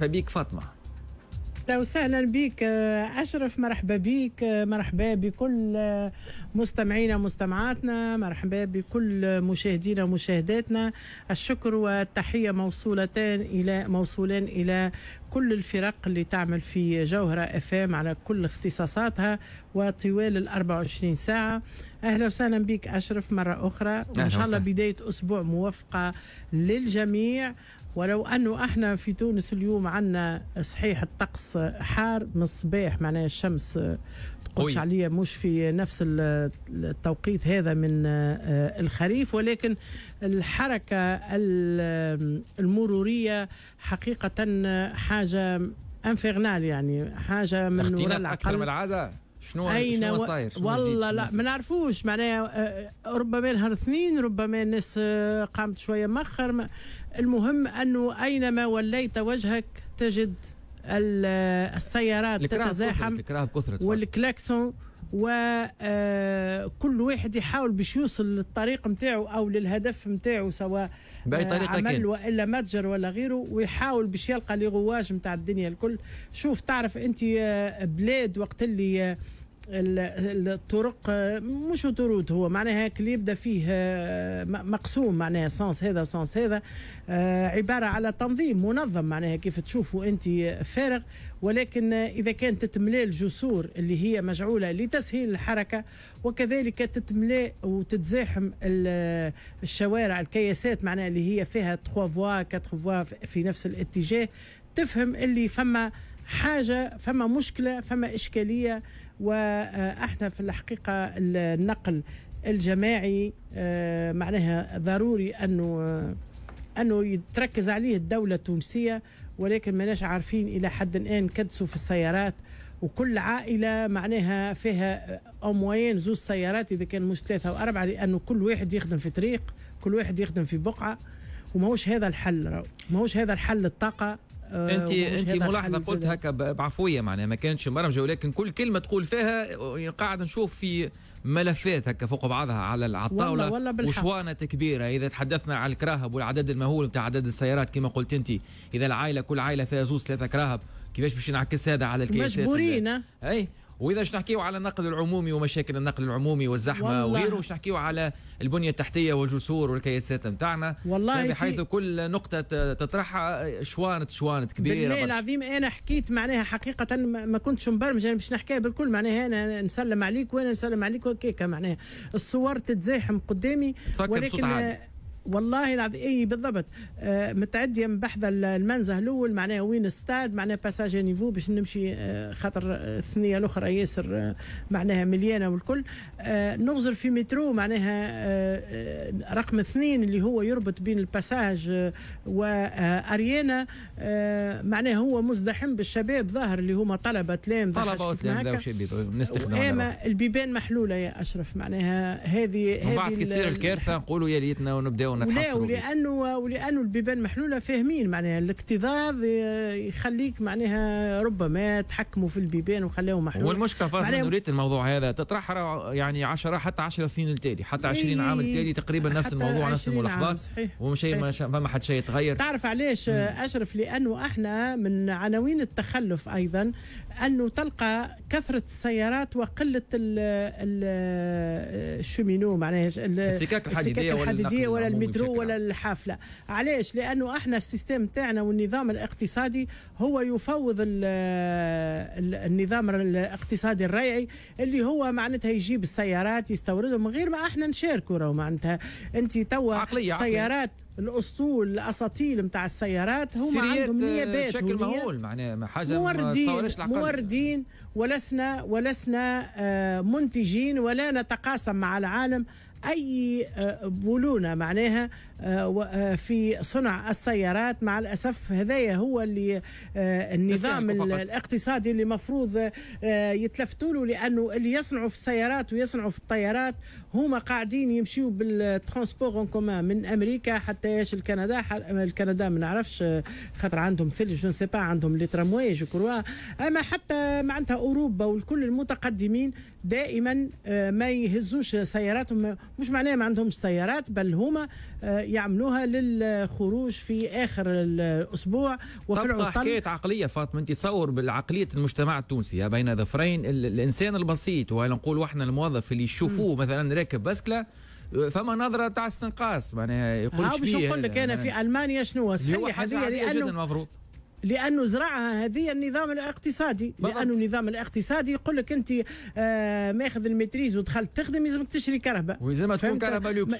مرحبا بك فاطمه اهلا وسهلا بك آه، اشرف مرحبا بك آه، مرحبا بكل آه، مستمعينا مستمعاتنا مرحبا بكل مشاهدينا مشاهداتنا الشكر والتحيه موصولتان الى موصولان الى كل الفرق اللي تعمل في جوهرة أفام على كل اختصاصاتها وطوال ال 24 ساعة أهلا وسهلا بك أشرف مرة أخرى وإن شاء الله بداية أسبوع موفقة للجميع ولو أنه احنا في تونس اليوم عنا صحيح الطقس حار من الصباح معناها الشمس تقولش عليا مش في نفس التوقيت هذا من آه، الخريف ولكن الحركة المرورية حقيقة حاجة حاجه انفيرنال يعني حاجه من وراء العقل اكثر من العاده شنو اين شنو صاير والله لا ما نعرفوش معناها آه، ربما نهار اثنين ربما الناس آه، قامت شويه مخر المهم انه اينما وليت وجهك تجد آه، السيارات تتزاحم والكلاكسون وكل آه، واحد يحاول باش يوصل للطريق نتاعو او للهدف نتاعو سواء باي طريقه آه، عمل كان. والا متجر ولا غيره ويحاول باش يلقى لي غواج نتاع الدنيا الكل شوف تعرف انت آه، بلاد وقت اللي الطرق مش طرود هو معناها كليب يبدا فيه آه، مقسوم معناها سانس هذا وسانس هذا آه، عبارة على تنظيم منظم معناها كيف تشوفوا أنت فارغ ولكن إذا كانت تتملى الجسور اللي هي مجعولة لتسهيل الحركة وكذلك تتملى وتتزاحم الشوارع الكياسات معناها اللي هي فيها 3 فوا 4 فوا في نفس الاتجاه تفهم اللي فما حاجة فما مشكلة فما إشكالية واحنا في الحقيقه النقل الجماعي آه، معناها ضروري انه انه يتركز عليه الدوله التونسيه ولكن ماناش عارفين الى حد الان كدسوا في السيارات وكل عائله معناها فيها اموين زوز سيارات اذا كان مش ثلاثه واربعه لانه كل واحد يخدم في طريق كل واحد يخدم في بقعه وماهوش هذا الحل ماهوش هذا الحل الطاقه آه، انت انت ملاحظه قلت هكا بعفويه معناها ما كانتش مبرمجه ولكن كل كلمه تقول فيها قاعد نشوف في ملفات هكا فوق بعضها على الطاوله وشوانه كبيره اذا تحدثنا على الكراهب والعدد المهول بتاع عدد السيارات كما قلت انت اذا العائله كل عائله فيها زوز ثلاثه كراهب كيفاش باش ينعكس هذا على الكياسات مجبورين اي واذا باش نحكيو على النقل العمومي ومشاكل النقل العمومي والزحمه وغيره باش نحكيو على البنيه التحتيه والجسور والكياسات نتاعنا والله يعني بحيث كل نقطه تطرحها شوانت شوانت كبيره بالله العظيم انا حكيت معناها حقيقه ما كنتش مبرمج انا يعني باش نحكيها بالكل معناها انا نسلم عليك وانا نسلم عليك وكيكه معناها الصور تتزاحم قدامي ولكن والله العظيم اي بالضبط آه متعديه من بحذا المنزه الاول معناها وين استاد معناها باساج نيفو باش نمشي آه خاطر آه، الثنيه الاخرى ياسر آه معناها مليانه والكل آه نغزر في مترو معناها آه, آه، رقم اثنين اللي هو يربط بين الباساج آه واريانا آه،, آه معناها هو مزدحم بالشباب ظاهر اللي هما طلبه تلام طلبه وتلام البيبان محلوله يا اشرف معناها هذه هذه بعد كي تصير الكارثه نقولوا يا ليتنا ونبداو ولا ولانه ولانه البيبان محلوله فاهمين معناها الاكتظاظ يخليك معناها ربما تحكموا في البيبان وخلاهم محلول والمشكله فاطمه نوريت الموضوع هذا تطرح يعني 10 حتى 10 سنين التالي حتى 20 عام التالي تقريبا نفس الموضوع نفس الملاحظات ومش ما فما حد شيء يتغير تعرف علاش اشرف لانه احنا من عناوين التخلف ايضا انه تلقى كثره السيارات وقله الشمينو معناها السكك الحديديه, السكك الحديدية ولا, ولا المترو ولا الحافله علاش لانه احنا السيستم تاعنا والنظام الاقتصادي هو يفوض النظام الاقتصادي الريعي اللي هو معناتها يجيب السيارات يستوردهم من غير ما احنا نشاركوا راهو معناتها انت توا سيارات الاسطول الاساطيل نتاع السيارات هما عندهم نيابات آه، بشكل مهول معناها حاجه موردين موردين ولسنا ولسنا آه، منتجين ولا نتقاسم مع العالم أي آه، بولونة معناها آه، آه، في صنع السيارات مع الأسف هذايا هو اللي النظام الاقتصادي اللي مفروض يتلفتوا له لأنه اللي يصنعوا في السيارات ويصنعوا في الطيارات هما قاعدين يمشيوا بالترونسبور اون من أمريكا حتى ياش الكندا الكندا ما نعرفش خاطر عندهم ثلج جون سي عندهم لي ترامواي جو كروا أما حتى معناتها أوروبا والكل المتقدمين دائما ما يهزوش سياراتهم مش معناه ما عندهمش سيارات بل هما آه، يعملوها للخروج في اخر الاسبوع وفي العطل حكايه عقليه فاطمه انت تصور بالعقليه المجتمع التونسي بين ظفرين الانسان البسيط ونقول احنا الموظف اللي يشوفوه مثلا راكب بسكله فما نظره تاع استنقاص معناها يقول باش نقول لك انا في المانيا شنو صحيح هذه لانه لانه زرعها هذه النظام الاقتصادي لانه النظام الاقتصادي يقول لك انت آه ماخذ المتريز ودخلت تخدم لازمك تشري كهرباء ولازم تكون كهرباء لوكس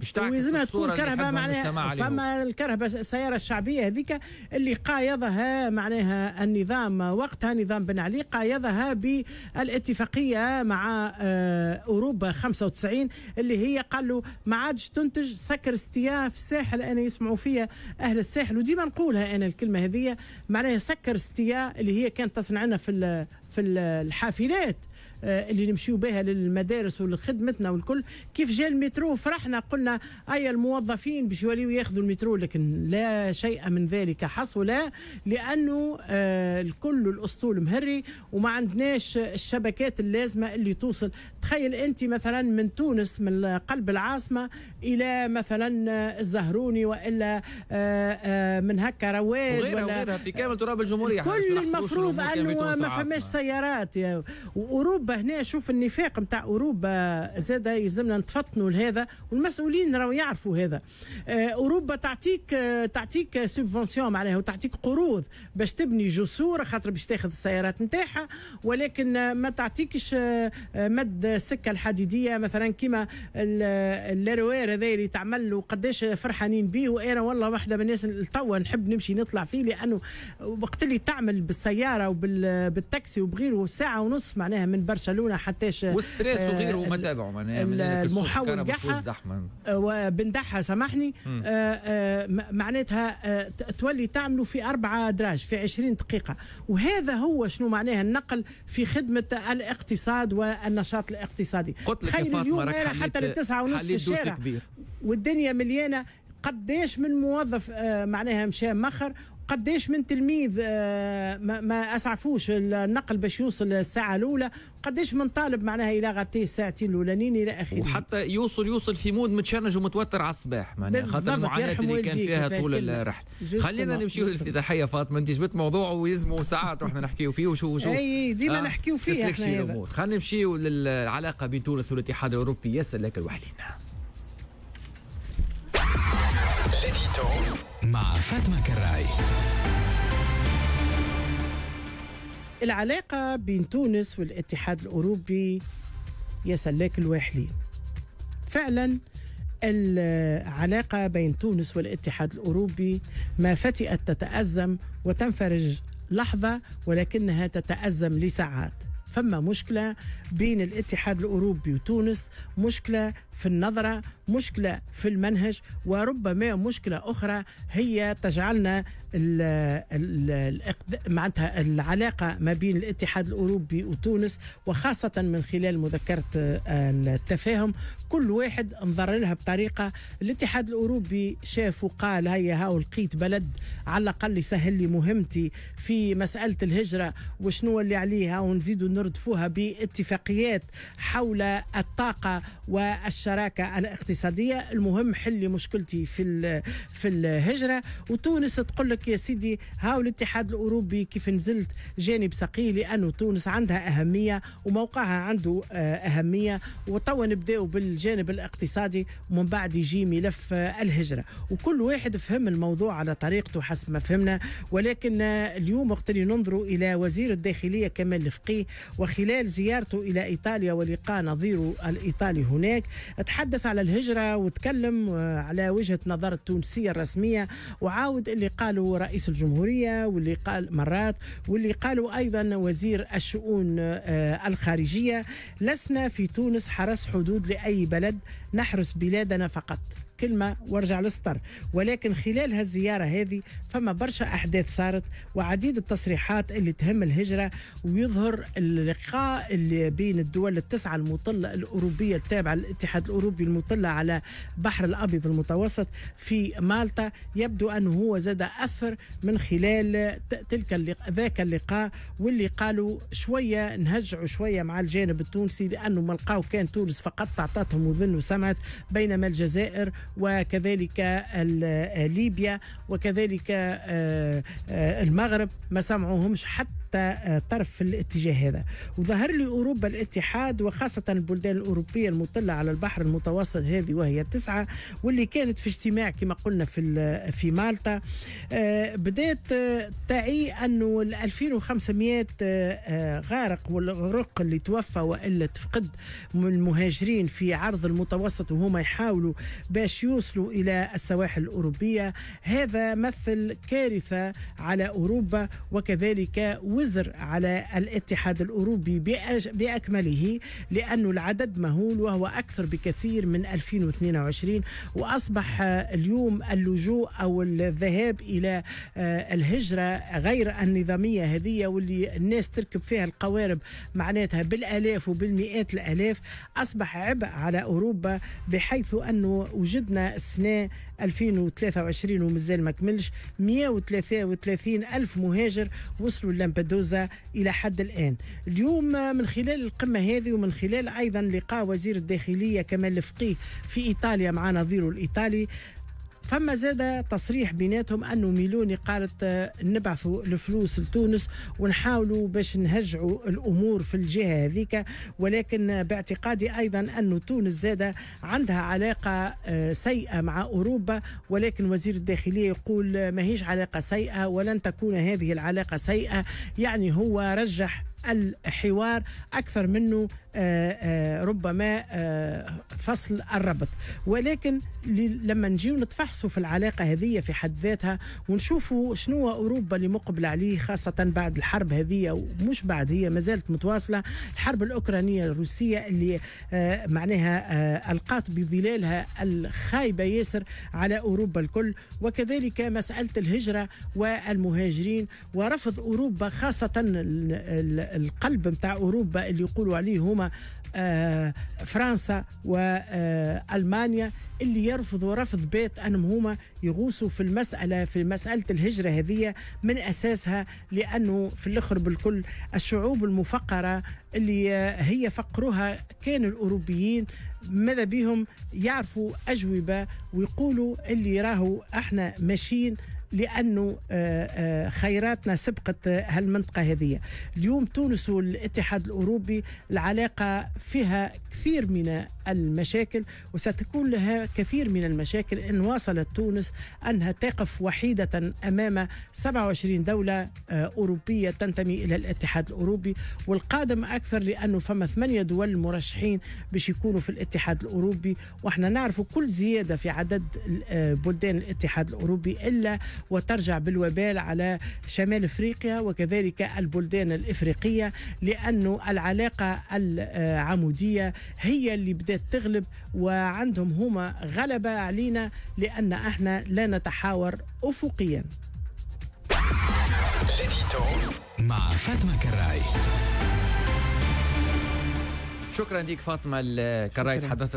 بيشتعكس الصوره تكون كرهبه معناها فما الكرهبه السياره الشعبيه هذيك اللي قايضها معناها النظام وقتها نظام بن علي قايضها بالاتفاقيه مع آه، اوروبا 95 اللي هي قالوا ما عادش تنتج سكر استياء في الساحل انا يسمعوا فيها اهل الساحل وديما نقولها انا الكلمه هذه معناها سكر استياء اللي هي كانت تصنع لنا في في الحافلات آه، اللي نمشيو بها للمدارس ولخدمتنا والكل كيف جاء المترو فرحنا قلنا اي الموظفين باش يوليو ياخذوا المترو لكن لا شيء من ذلك حصل لانه آه، الكل الاسطول مهري وما عندناش الشبكات اللازمه اللي توصل تخيل انت مثلا من تونس من قلب العاصمه الى مثلا الزهروني والا آه، من هكا رواد وغيرها ولا وغيرها في كامل تراب الجمهوريه كل المفروض انه ما فماش سيارات واوروبا اوروبا هنا شوف النفاق نتاع اوروبا زاد يلزمنا نتفطنوا لهذا والمسؤولين راهو يعرفوا هذا آه، اوروبا تعطيك آه، تعطيك سبفونسيون معناها وتعطيك قروض باش تبني جسور خاطر باش تاخذ السيارات نتاعها ولكن ما تعطيكش آه، مد السكه الحديديه مثلا كيما الروير هذا اللي تعمل وقداش فرحانين به وانا والله واحده من الناس توا نحب نمشي نطلع فيه لانه وقت اللي تعمل بالسياره وبالتاكسي وبغيره ساعه ونص معناها من برشا برشلونه حتىش وستريس آه، وغيره وما تابعوا معناها المحاور نتاعها وبن تاعها سامحني آه، آه، معناتها تولي تعملوا في أربعة دراج في 20 دقيقة وهذا هو شنو معناها النقل في خدمة الاقتصاد والنشاط الاقتصادي تخيل اليوم حتى للتسعة ونصف في الشارع والدنيا مليانة قديش من موظف معناها مشى مخر قديش من تلميذ آه، ما, اسعفوش النقل باش يوصل الساعه الاولى قديش من طالب معناها الى غطيه الساعتين الاولانيين الى اخره وحتى يوصل يوصل في مود متشنج ومتوتر على الصباح معناها خاطر المعاناه اللي كان فيها طول الرحله خلينا نمشيو للافتتاحيه فاطمه انت جبت موضوع ويلزموا ساعات واحنا نحكيو فيه وشو وشو اي ديما آه نحكيو فيه احنا الامور خلينا نمشيو للعلاقه بين تونس والاتحاد الاوروبي ياسر لك الوحلين مع فاطمة كراي العلاقة بين تونس والاتحاد الأوروبي يا سلاك الواحلي فعلا العلاقة بين تونس والاتحاد الأوروبي ما فتئت تتأزم وتنفرج لحظة ولكنها تتأزم لساعات فما مشكله بين الاتحاد الاوروبي وتونس مشكله في النظره مشكله في المنهج وربما مشكله اخرى هي تجعلنا معناتها العلاقة ما بين الاتحاد الأوروبي وتونس وخاصة من خلال مذكرة آه، التفاهم كل واحد انظر لها بطريقة الاتحاد الأوروبي شاف وقال هيا هاو لقيت بلد على الأقل يسهل لي مهمتي في مسألة الهجرة وشنو اللي عليها ونزيدوا نردفوها باتفاقيات حول الطاقة والشراكة الاقتصادية المهم حل مشكلتي في في الهجرة وتونس تقول لك يا سيدي هاو الاتحاد الاوروبي كيف نزلت جانب ثقيل لانه تونس عندها اهميه وموقعها عنده آه، اهميه وتوا نبداو بالجانب الاقتصادي ومن بعد يجي ملف آه، الهجره وكل واحد فهم الموضوع على طريقته حسب ما فهمنا ولكن آه، اليوم وقت اللي ننظروا الى وزير الداخليه كمال الفقيه وخلال زيارته الى ايطاليا ولقاء نظيره الايطالي هناك تحدث على الهجره وتكلم على وجهه نظر التونسيه الرسميه وعاود اللي قالوا قالوا رئيس الجمهورية واللي قال مرات واللي قالوا أيضا وزير الشؤون آه، الخارجية لسنا في تونس حرس حدود لأي بلد نحرس بلادنا فقط كلمة وارجع للسطر ولكن خلال هالزيارة هذه فما برشا أحداث صارت وعديد التصريحات اللي تهم الهجرة ويظهر اللقاء اللي بين الدول التسعة المطلة الأوروبية التابعة للاتحاد الأوروبي المطلة على بحر الأبيض المتوسط في مالطا يبدو أنه هو زاد أثر من خلال تلك اللقاء ذاك اللقاء واللي قالوا شوية نهجعوا شوية مع الجانب التونسي لأنه ملقاو كان تونس فقط تعطتهم وذن وسمعت بينما الجزائر وكذلك آه، ليبيا وكذلك آه، آه، المغرب ما سمعوهمش حتى آه، طرف في الاتجاه هذا وظهر لي أوروبا الاتحاد وخاصة البلدان الأوروبية المطلة على البحر المتوسط هذه وهي تسعة واللي كانت في اجتماع كما قلنا في في مالطا آه، بدات آه، تعي أنه 2500 غارق والغرق اللي توفى وإلا تفقد من المهاجرين في عرض المتوسط وهما يحاولوا باش يوصلوا إلى السواحل الأوروبية هذا مثل كارثة على أوروبا وكذلك وزن وزر على الاتحاد الأوروبي بأكمله لأن العدد مهول وهو أكثر بكثير من 2022 وأصبح اليوم اللجوء أو الذهاب إلى آه، الهجرة غير النظامية هذه واللي الناس تركب فيها القوارب معناتها بالآلاف وبالمئات الآلاف أصبح عبء على أوروبا بحيث أنه وجدنا السنة 2023 ومازال ما كملش 133 ألف مهاجر وصلوا للمبدوسة دوزا إلى حد الآن اليوم من خلال القمة هذه ومن خلال أيضا لقاء وزير الداخلية كمال الفقيه في إيطاليا مع نظيره الإيطالي فما زاد تصريح بيناتهم انه ميلوني قالت آه، نبعثوا الفلوس لتونس ونحاولوا باش نهجعوا الامور في الجهه هذيك ولكن باعتقادي ايضا انه تونس زاد عندها علاقه آه، سيئه مع اوروبا ولكن وزير الداخليه يقول آه، ما هيش علاقه سيئه ولن تكون هذه العلاقه سيئه يعني هو رجح الحوار اكثر منه آه، آه، ربما آه، فصل الربط ولكن لما نجيو نتفحصوا في العلاقه هذه في حد ذاتها ونشوفوا شنو اوروبا اللي مقبل عليه خاصه بعد الحرب هذه ومش بعد هي ما زالت متواصله الحرب الاوكرانيه الروسيه اللي معناها القات بظلالها الخايبه ياسر على اوروبا الكل وكذلك مساله الهجره والمهاجرين ورفض اوروبا خاصه القلب نتاع اوروبا اللي يقولوا عليه هما آه، فرنسا والمانيا اللي يرفضوا رفض بيت انهم هما يغوصوا في المساله في مساله الهجره هذه من اساسها لانه في الاخر بالكل الشعوب المفقره اللي هي فقروها كان الاوروبيين ماذا بيهم يعرفوا اجوبه ويقولوا اللي راهو احنا ماشيين لانه آه، آه، خيراتنا سبقت آه، هالمنطقه هذه اليوم تونس والاتحاد الاوروبي العلاقه فيها كثير من المشاكل وستكون لها كثير من المشاكل ان واصلت تونس انها تقف وحيده امام 27 دوله اوروبيه تنتمي الى الاتحاد الاوروبي والقادم اكثر لانه فما ثمانيه دول مرشحين باش يكونوا في الاتحاد الاوروبي واحنا نعرفوا كل زياده في عدد بلدان الاتحاد الاوروبي الا وترجع بالوبال على شمال افريقيا وكذلك البلدان الافريقيه لانه العلاقه العموديه هي اللي بدات تغلب وعندهم هما غلبه علينا لان احنا لا نتحاور افقيا مع فاطمه كراي شكرا لك فاطمه الكراي تحدثت